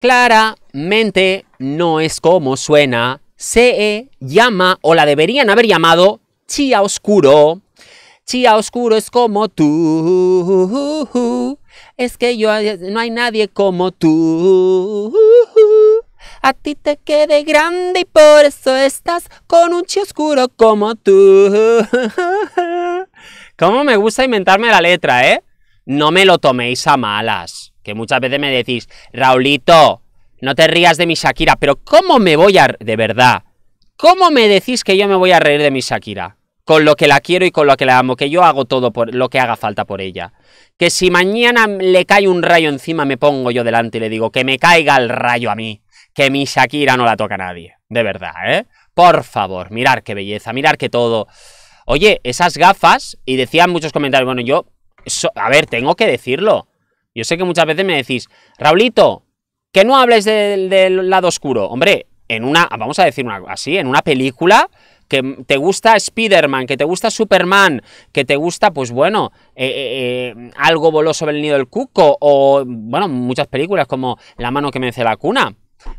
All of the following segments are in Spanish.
Claramente no es como suena. Se e llama, o la deberían haber llamado, Chía Oscuro. Chía Oscuro es como tú. Es que yo no hay nadie como tú. A ti te quedé grande y por eso estás con un chía oscuro como tú. Cómo me gusta inventarme la letra, ¿eh? no me lo toméis a malas. Que muchas veces me decís, Raulito, no te rías de mi Shakira, pero ¿cómo me voy a... de verdad? ¿Cómo me decís que yo me voy a reír de mi Shakira? Con lo que la quiero y con lo que la amo, que yo hago todo por lo que haga falta por ella. Que si mañana le cae un rayo encima, me pongo yo delante y le digo, que me caiga el rayo a mí, que mi Shakira no la toca nadie. De verdad, ¿eh? Por favor, mirar qué belleza, mirar que todo. Oye, esas gafas, y decían muchos comentarios, bueno, yo a ver, tengo que decirlo. Yo sé que muchas veces me decís, Raulito, que no hables del, lado oscuro. Hombre, en una, vamos a decir una, así, en una película que te gusta Spider-Man, que te gusta Superman, que te gusta, pues bueno, eh, eh, eh, algo voló sobre el nido del cuco, o bueno, muchas películas como La mano que vence la cuna.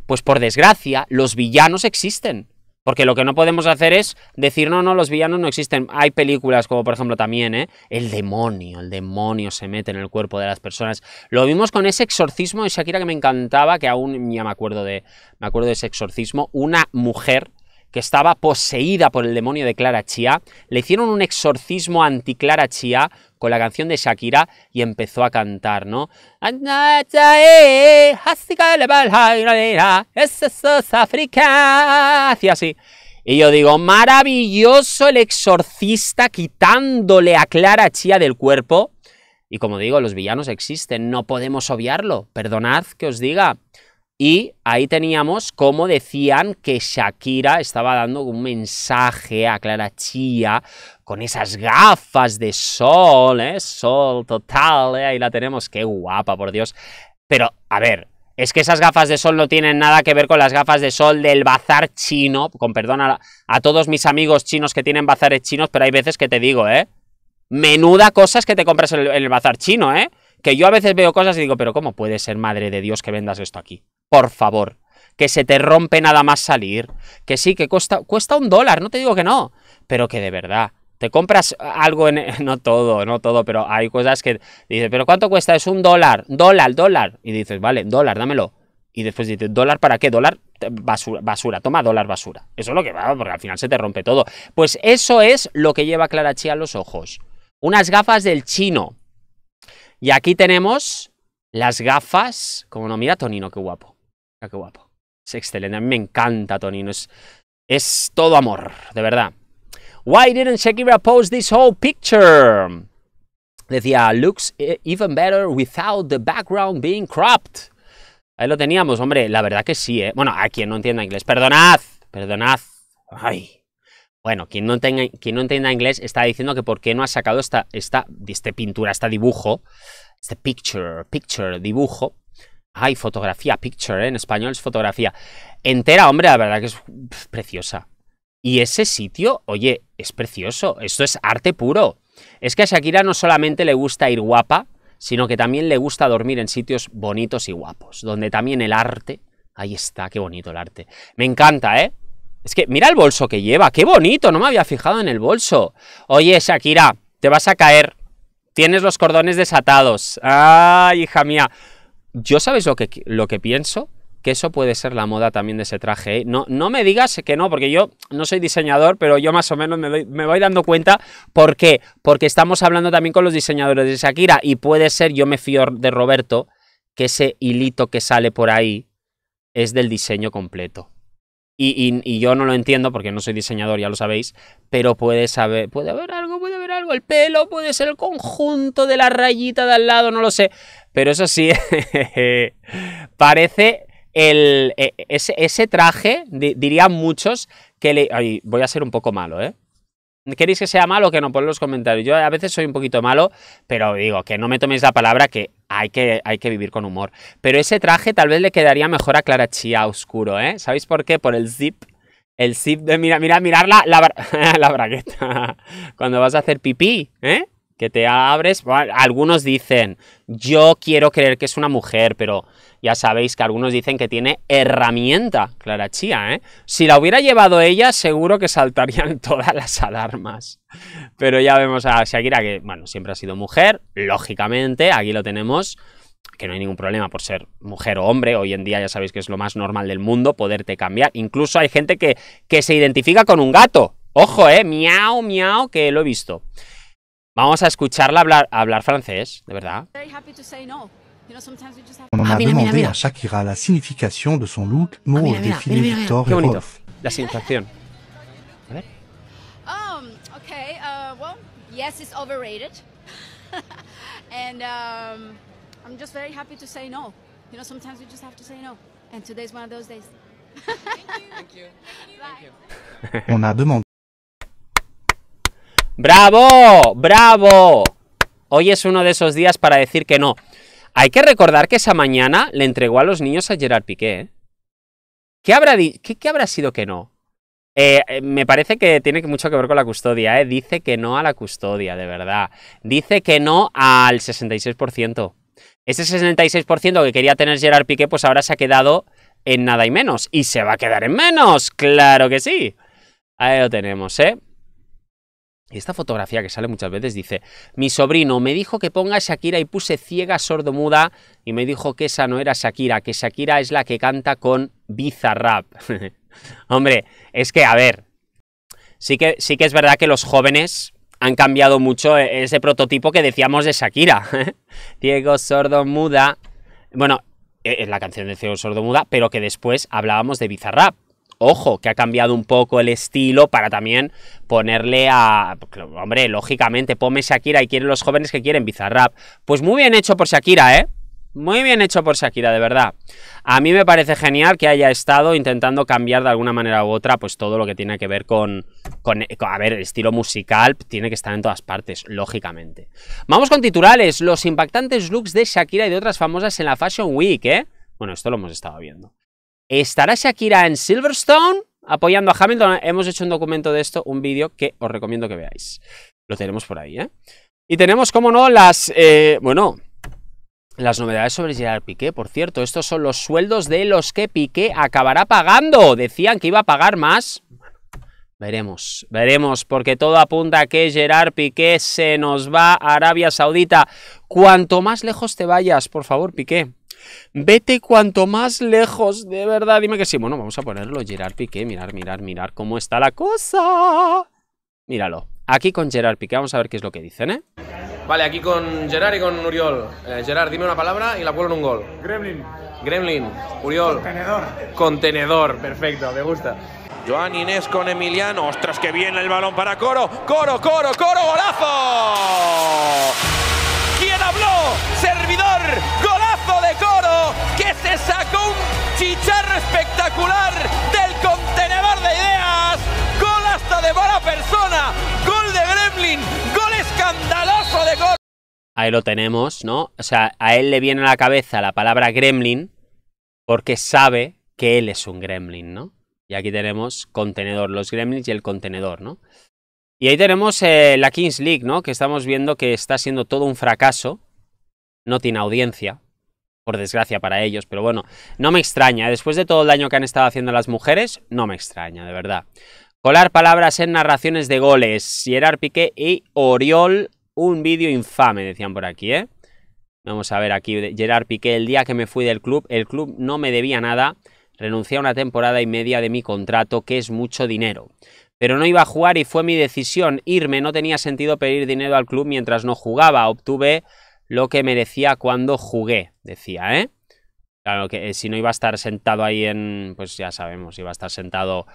Pues por desgracia, los villanos existen. Porque lo que no podemos hacer es decir, no, no, los villanos no existen. Hay películas como, por ejemplo, también, ¿eh? El demonio, el demonio se mete en el cuerpo de las personas. Lo vimos con ese exorcismo de Shakira que me encantaba, que aún ya me acuerdo de, me acuerdo de ese exorcismo. Una mujer que estaba poseída por el demonio de Clara Chía, le hicieron un exorcismo anti-Clara Chía con la canción de Shakira y empezó a cantar, ¿no? así. Y yo digo, maravilloso el exorcista quitándole a Clara Chía del cuerpo. Y como digo, los villanos existen, no podemos obviarlo. Perdonad que os diga. Y ahí teníamos como decían que Shakira estaba dando un mensaje a Clara Chía con esas gafas de sol, ¿eh? Sol total, ¿eh? ahí la tenemos, qué guapa, por Dios. Pero, a ver, es que esas gafas de sol no tienen nada que ver con las gafas de sol del bazar chino, con perdón a, todos mis amigos chinos que tienen bazares chinos, pero hay veces que te digo, ¿eh? Menuda cosas que te compras en el bazar chino, ¿eh? Que yo a veces veo cosas y digo, pero ¿cómo puede ser madre de Dios que vendas esto aquí? por favor. Que se te rompe nada más salir. Que sí, que cuesta, cuesta un dólar, no te digo que no. Pero que de verdad, te compras algo en... No todo, no todo, pero hay cosas que... Dices, ¿pero cuánto cuesta? Es un dólar, dólar, dólar. Y dices, vale, dólar, dámelo. Y después dices, ¿dólar para qué? Dólar basura, basura, toma dólar basura. Eso es lo que va, porque al final se te rompe todo. Pues eso es lo que lleva Clara a los ojos. Unas gafas del chino. Y aquí tenemos las gafas, como no, mira Tonino, qué guapo. Ah, qué guapo. Es excelente. A mí me encanta Tony, Es, todo amor, de verdad. Why didn't Shakira post this whole picture? Decía, looks e, even better without the background being cropped. Ahí lo teníamos, hombre. La verdad que sí, ¿eh? Bueno, a quien no entienda inglés. Perdonad, perdonad. Ay. Bueno, quien no, tenga, quien no entienda inglés está diciendo que por qué no ha sacado esta, esta, este pintura, este dibujo, este picture, picture, dibujo, Ay, fotografía, picture, ¿eh? en español es fotografía. Entera, hombre, la verdad que es preciosa. Y ese sitio, oye, es precioso. Esto es arte puro. Es que a Shakira no solamente le gusta ir guapa, sino que también le gusta dormir en sitios bonitos y guapos, donde también el arte. Ahí está, qué bonito el arte. Me encanta, ¿eh? Es que mira el bolso que lleva, qué bonito, no me había fijado en el bolso. Oye, Shakira, te vas a caer. Tienes los cordones desatados. Ay, hija mía yo sabéis lo que, lo que pienso, que eso puede ser la moda también de ese traje. ¿eh? No, no me digas que no, porque yo no soy diseñador, pero yo más o menos me, me voy dando cuenta. ¿Por qué? Porque estamos hablando también con los diseñadores de Shakira y puede ser, yo me fío de Roberto, que ese hilito que sale por ahí es del diseño completo. Y, yo no lo entiendo porque no soy diseñador, ya lo sabéis, pero puede saber, puede haber algo, puede haber algo, el pelo, puede ser el conjunto de la rayita de al lado, no lo sé. Pero eso sí, parece el, e, ese, traje, dirían muchos, que le... Ay, voy a ser un poco malo, ¿eh? ¿Queréis que sea malo? Que no ponlo en los comentarios. Yo a veces soy un poquito malo, pero digo, que no me toméis la palabra, que hay que, hay que vivir con humor. Pero ese traje tal vez le quedaría mejor a Clara Chía oscuro, ¿eh? ¿Sabéis por qué? Por el zip. El zip de, mira, mira, mirar la, la, la bragueta. Cuando vas a hacer pipí, ¿eh? que te abres. Algunos dicen, yo quiero creer que es una mujer, pero ya sabéis que algunos dicen que tiene herramienta, Clara Chía, ¿eh? Si la hubiera llevado ella, seguro que saltarían todas las alarmas. Pero ya vemos a Shakira, que, bueno, siempre ha sido mujer, lógicamente, aquí lo tenemos que no hay ningún problema por ser mujer o hombre, hoy en día ya sabéis que es lo más normal del mundo poderte cambiar, incluso hay gente que, que se identifica con un gato, ojo, eh, miau, miau, que lo he visto. Vamos a escucharla hablar, hablar francés, de verdad. On en a ah, mira, demandé mira, mira. à Shakira la signification de son look mot ah, au défilé Victor Qué bonito. La signification. A ver. Um, okay, uh, well, yes, it's overrated. and um, I'm just very happy to say no. You know, sometimes we just have to say no. And today's one of those days. Thank you. Thank you. Thank you. On a demandé ¡Bravo! ¡Bravo! Hoy es uno de esos días para decir que no. Hay que recordar que esa mañana le entregó a los niños a Gerard Piqué. ¿eh? ¿Qué, habrá sido que no? Eh, eh, me parece que tiene mucho que ver con la custodia, ¿eh? Dice que no a la custodia, de verdad. Dice que no al 66%. Ese 66% que quería tener Gerard Piqué, pues ahora se ha quedado en nada y menos. Y se va a quedar en menos, claro que sí. Ahí lo tenemos, ¿eh? Esta fotografía que sale muchas veces dice, mi sobrino me dijo que ponga Shakira y puse ciega, sordomuda y me dijo que esa no era Shakira, que Shakira es la que canta con Bizarrap. Hombre, es que, a ver, sí que, sí que es verdad que los jóvenes han cambiado mucho e, ese prototipo que decíamos de Shakira. Ciego, sordomuda. Bueno, e, es la canción de Ciego, sordomuda, pero que después hablábamos de Bizarrap. Ojo, que ha cambiado un poco el estilo para también ponerle a. Hombre, lógicamente, pome Shakira y quieren los jóvenes que quieren bizarrap. Pues muy bien hecho por Shakira, ¿eh? Muy bien hecho por Shakira, de verdad. A mí me parece genial que haya estado intentando cambiar de alguna manera u otra, pues todo lo que tiene que ver con, con, con, a ver, el estilo musical tiene que estar en todas partes, lógicamente. Vamos con titulares, los impactantes looks de Shakira y de otras famosas en la Fashion Week, ¿eh? Bueno, esto lo hemos estado viendo. ¿Estará Shakira en Silverstone apoyando a Hamilton? Hemos hecho un documento de esto, un vídeo que os recomiendo que veáis. Lo tenemos por ahí, ¿eh? Y tenemos, como no, las... Eh, bueno, las novedades sobre Gerard Piqué, por cierto, estos son los sueldos de los que Piqué acabará pagando. Decían que iba a pagar más. veremos, veremos, porque todo apunta a que Gerard Piqué se nos va a Arabia Saudita. Cuanto más lejos te vayas, por favor, Piqué, Vete cuanto más lejos, de verdad. Dime que sí. Bueno, vamos a ponerlo Gerard Piqué. Mirar, mirar, mirar cómo está la cosa. Míralo. Aquí con Gerard Piqué. Vamos a ver qué es lo que dicen, ¿eh? Vale, aquí con Gerard y con Uriol. Eh, Gerard, dime una palabra y la cuelo en un gol. Gremlin. Gremlin. Uriol. Contenedor. Contenedor. Perfecto, me gusta. Joan Inés con Emiliano. Ostras, que bien el balón para Coro. Coro, Coro, Coro, golazo. ¿Quién habló? Servidor. chicharro espectacular del contenedor de ideas, gol hasta de mala persona, gol de Gremlin, gol escandaloso de gol. Ahí lo tenemos, ¿no? O sea, a él le viene a la cabeza la palabra gremlin porque sabe que él es un gremlin, ¿no? Y aquí tenemos contenedor, los gremlins y el contenedor, ¿no? Y ahí tenemos eh, la Kings League, ¿no? Que estamos viendo que está siendo todo un fracaso. No tiene audiencia, por desgracia para ellos, pero bueno, no me extraña, ¿eh? después de todo el daño que han estado haciendo las mujeres, no me extraña, de verdad. Colar palabras en narraciones de goles, Gerard Piqué y Oriol, un vídeo infame, decían por aquí, ¿eh? Vamos a ver aquí, Gerard Piqué, el día que me fui del club, el club no me debía nada, renuncié a una temporada y media de mi contrato, que es mucho dinero. Pero no iba a jugar y fue mi decisión irme, no tenía sentido pedir dinero al club mientras no jugaba, obtuve lo que merecía cuando jugué, decía, ¿eh? Claro, que eh, si no iba a estar sentado ahí en, pues ya sabemos, iba a estar sentado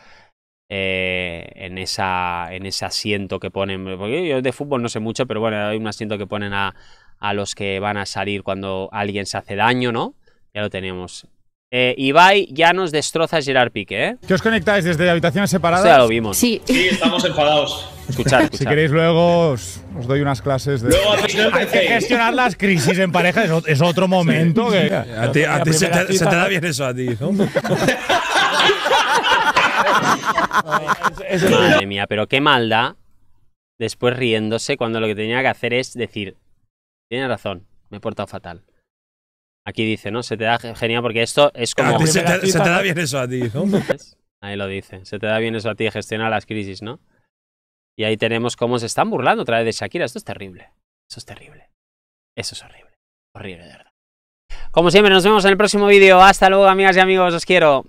eh, en, esa, en ese asiento que ponen, porque yo de fútbol no sé mucho, pero bueno, hay un asiento que ponen a, a los que van a salir cuando alguien se hace daño, ¿no? Ya lo tenemos eh, Ibai, ya nos destroza Gerard Piqué, ¿eh? ¿Qué os conectáis desde habitaciones separadas? Ya lo vimos. Sí. estamos enfadados. Escuchad, Si queréis luego os, doy unas clases de... gestionar las crisis en pareja, es, otro momento se, te, da bien eso a ti, ¿no? Madre mía, pero qué maldad. Después riéndose cuando lo que tenía que hacer es decir, tiene razón, me he portado fatal. Aquí dice, ¿no? Se te da genial porque esto es como... Se te, da bien eso a ti, ¿no? Ahí lo dice. Se te da bien eso a ti, gestionar las crisis, ¿no? Y ahí tenemos cómo se están burlando otra vez de Shakira. Esto es terrible. Eso es terrible. Eso es horrible. Horrible, de verdad. Como siempre, nos vemos en el próximo vídeo. Hasta luego, amigas y amigos. Os quiero.